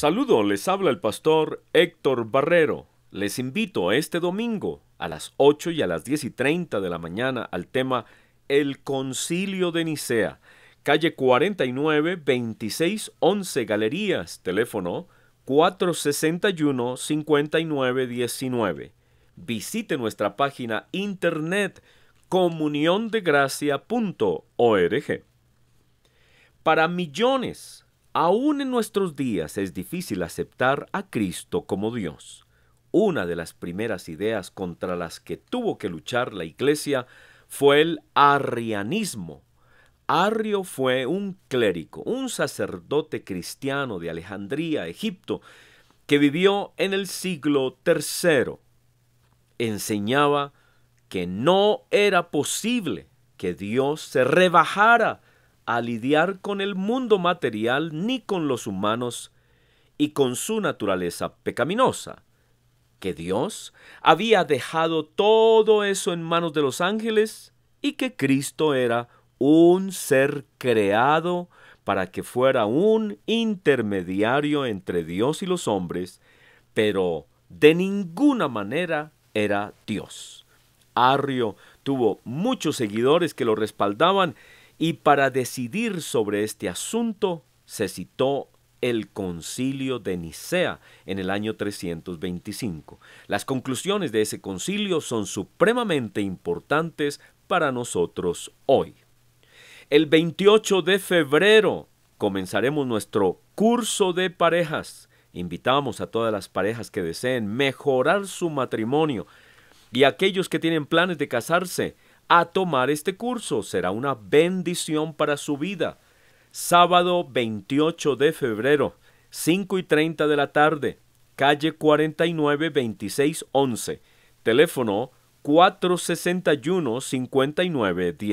Saludo, les habla el pastor Héctor Barrero. Les invito este domingo a las 8 y a las 10 y 30 de la mañana al tema El Concilio de Nicea, calle 49 2611 Galerías, teléfono 461-5919. Visite nuestra página internet comuniondegracia.org. Para millones Aún en nuestros días es difícil aceptar a Cristo como Dios. Una de las primeras ideas contra las que tuvo que luchar la Iglesia fue el arrianismo. Arrio fue un clérigo, un sacerdote cristiano de Alejandría, Egipto, que vivió en el siglo III. Enseñaba que no era posible que Dios se rebajara a lidiar con el mundo material ni con los humanos y con su naturaleza pecaminosa, que Dios había dejado todo eso en manos de los ángeles y que Cristo era un ser creado para que fuera un intermediario entre Dios y los hombres, pero de ninguna manera era Dios. Arrio tuvo muchos seguidores que lo respaldaban y para decidir sobre este asunto se citó el concilio de Nicea en el año 325. Las conclusiones de ese concilio son supremamente importantes para nosotros hoy. El 28 de febrero comenzaremos nuestro curso de parejas. Invitamos a todas las parejas que deseen mejorar su matrimonio y a aquellos que tienen planes de casarse, a tomar este curso. Será una bendición para su vida. Sábado 28 de febrero, 5 y 30 de la tarde, calle 49 49-2611, teléfono 461 59 10.